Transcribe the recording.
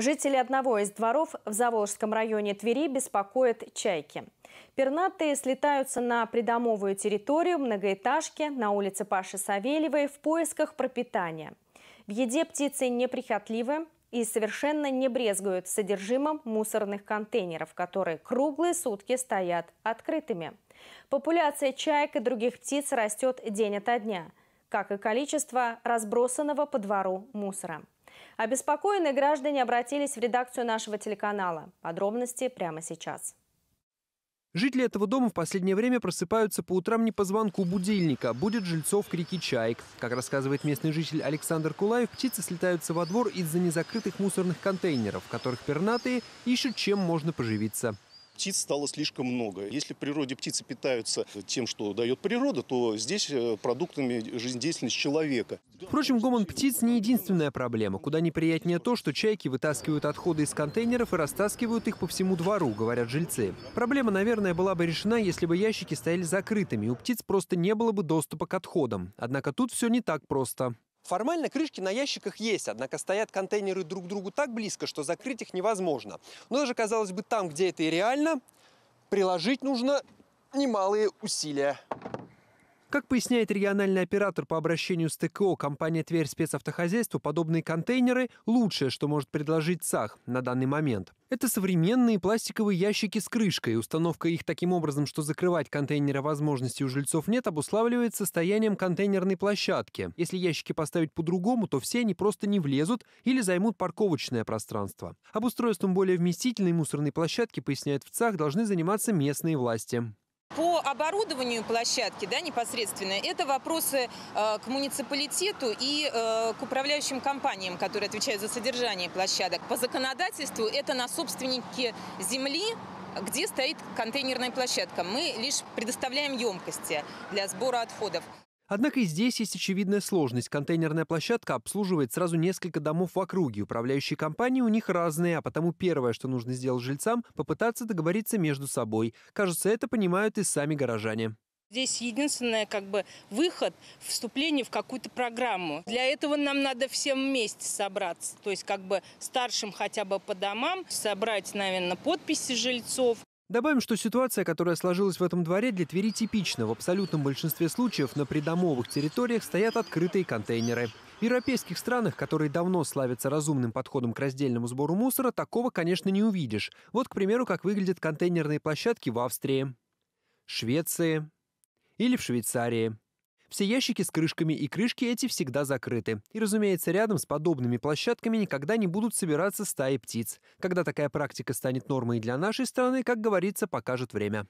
Жители одного из дворов в Заволжском районе Твери беспокоят чайки. Пернатые слетаются на придомовую территорию многоэтажки на улице Паши Савельевой в поисках пропитания. В еде птицы неприхотливы и совершенно не брезгуют содержимым мусорных контейнеров, которые круглые сутки стоят открытыми. Популяция чаек и других птиц растет день ото дня, как и количество разбросанного по двору мусора. Обеспокоенные граждане обратились в редакцию нашего телеканала. Подробности прямо сейчас. Жители этого дома в последнее время просыпаются по утрам не по звонку будильника. Будет жильцов крики чаек. Как рассказывает местный житель Александр Кулаев, птицы слетаются во двор из-за незакрытых мусорных контейнеров, в которых пернатые ищут, чем можно поживиться птиц стало слишком много. Если в природе птицы питаются тем, что дает природа, то здесь э, продуктами жизнедеятельности человека. Впрочем, гомон птиц не единственная проблема. Куда неприятнее то, что чайки вытаскивают отходы из контейнеров и растаскивают их по всему двору, говорят жильцы. Проблема, наверное, была бы решена, если бы ящики стояли закрытыми, и у птиц просто не было бы доступа к отходам. Однако тут все не так просто. Формально крышки на ящиках есть, однако стоят контейнеры друг к другу так близко, что закрыть их невозможно. Но даже, казалось бы, там, где это и реально, приложить нужно немалые усилия. Как поясняет региональный оператор по обращению с ТКО компания «Тверь спецавтохозяйство», подобные контейнеры – лучшее, что может предложить ЦАХ на данный момент. Это современные пластиковые ящики с крышкой. Установка их таким образом, что закрывать контейнеры возможности у жильцов нет, обуславливает состоянием контейнерной площадки. Если ящики поставить по-другому, то все они просто не влезут или займут парковочное пространство. Обустройством более вместительной мусорной площадки, поясняет в ЦАХ, должны заниматься местные власти. По оборудованию площадки да, непосредственно, это вопросы э, к муниципалитету и э, к управляющим компаниям, которые отвечают за содержание площадок. По законодательству это на собственнике земли, где стоит контейнерная площадка. Мы лишь предоставляем емкости для сбора отходов. Однако и здесь есть очевидная сложность. Контейнерная площадка обслуживает сразу несколько домов в округе. Управляющие компании у них разные, а потому первое, что нужно сделать жильцам, попытаться договориться между собой. Кажется, это понимают и сами горожане. Здесь единственное как бы выход – вступление в какую-то программу. Для этого нам надо всем вместе собраться. То есть как бы старшим хотя бы по домам собрать, наверное, подписи жильцов. Добавим, что ситуация, которая сложилась в этом дворе, для Твери типична. В абсолютном большинстве случаев на придомовых территориях стоят открытые контейнеры. В европейских странах, которые давно славятся разумным подходом к раздельному сбору мусора, такого, конечно, не увидишь. Вот, к примеру, как выглядят контейнерные площадки в Австрии, Швеции или в Швейцарии. Все ящики с крышками и крышки эти всегда закрыты. И, разумеется, рядом с подобными площадками никогда не будут собираться стаи птиц. Когда такая практика станет нормой для нашей страны, как говорится, покажет время.